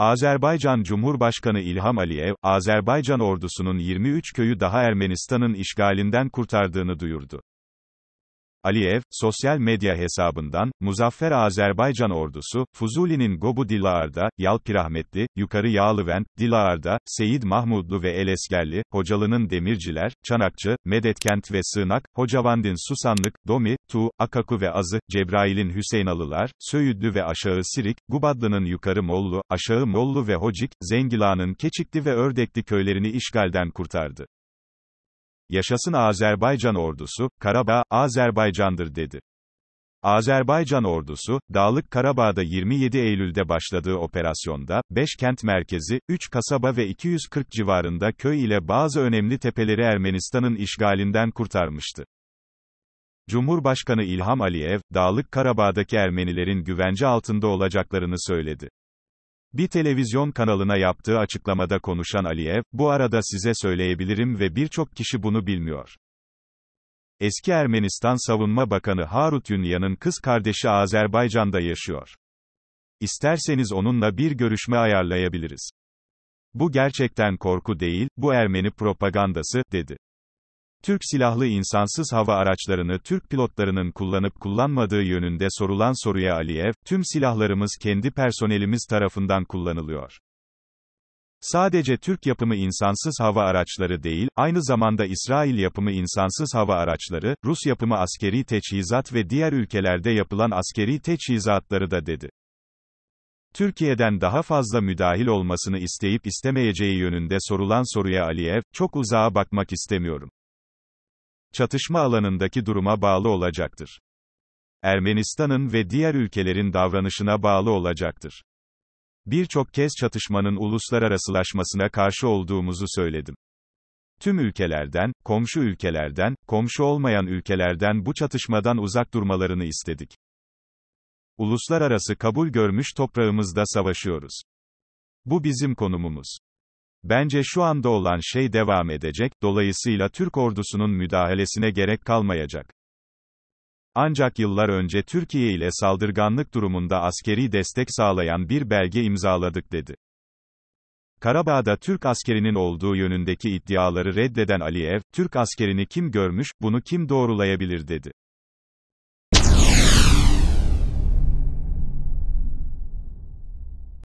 Azerbaycan Cumhurbaşkanı İlham Aliyev, Azerbaycan ordusunun 23 köyü daha Ermenistan'ın işgalinden kurtardığını duyurdu. Aliyev, sosyal medya hesabından, Muzaffer Azerbaycan ordusu, Fuzuli'nin Gobu Dilağar'da, Yalpirahmetli, Yukarı Yağlıven, Dilağar'da, Seyid Mahmudlu ve Eleskerli, Hocalı'nın Demirciler, Çanakçı, Medetkent ve Sığınak, Hocavandin Susanlık, Domi, Tu, Akaku ve Azı, Cebrail'in Hüseynalılar, Söğütlü ve Aşağı Sirik, Gubadlı'nın Yukarı Mollu, Aşağı Mollu ve Hocik, Zengila'nın Keçikli ve Ördekli köylerini işgalden kurtardı. Yaşasın Azerbaycan ordusu, Karabağ, Azerbaycan'dır dedi. Azerbaycan ordusu, Dağlık Karabağ'da 27 Eylül'de başladığı operasyonda, 5 kent merkezi, 3 kasaba ve 240 civarında köy ile bazı önemli tepeleri Ermenistan'ın işgalinden kurtarmıştı. Cumhurbaşkanı İlham Aliyev, Dağlık Karabağ'daki Ermenilerin güvence altında olacaklarını söyledi. Bir televizyon kanalına yaptığı açıklamada konuşan Aliyev, bu arada size söyleyebilirim ve birçok kişi bunu bilmiyor. Eski Ermenistan Savunma Bakanı Harut Yunyan'ın kız kardeşi Azerbaycan'da yaşıyor. İsterseniz onunla bir görüşme ayarlayabiliriz. Bu gerçekten korku değil, bu Ermeni propagandası, dedi. Türk silahlı insansız hava araçlarını Türk pilotlarının kullanıp kullanmadığı yönünde sorulan soruya Aliyev, tüm silahlarımız kendi personelimiz tarafından kullanılıyor. Sadece Türk yapımı insansız hava araçları değil, aynı zamanda İsrail yapımı insansız hava araçları, Rus yapımı askeri teçhizat ve diğer ülkelerde yapılan askeri teçhizatları da dedi. Türkiye'den daha fazla müdahil olmasını isteyip istemeyeceği yönünde sorulan soruya Aliyev, çok uzağa bakmak istemiyorum çatışma alanındaki duruma bağlı olacaktır. Ermenistan'ın ve diğer ülkelerin davranışına bağlı olacaktır. Birçok kez çatışmanın uluslararasılaşmasına karşı olduğumuzu söyledim. Tüm ülkelerden, komşu ülkelerden, komşu olmayan ülkelerden bu çatışmadan uzak durmalarını istedik. Uluslararası kabul görmüş toprağımızda savaşıyoruz. Bu bizim konumumuz. Bence şu anda olan şey devam edecek, dolayısıyla Türk ordusunun müdahalesine gerek kalmayacak. Ancak yıllar önce Türkiye ile saldırganlık durumunda askeri destek sağlayan bir belge imzaladık dedi. Karabağ'da Türk askerinin olduğu yönündeki iddiaları reddeden Aliyev, Türk askerini kim görmüş, bunu kim doğrulayabilir dedi.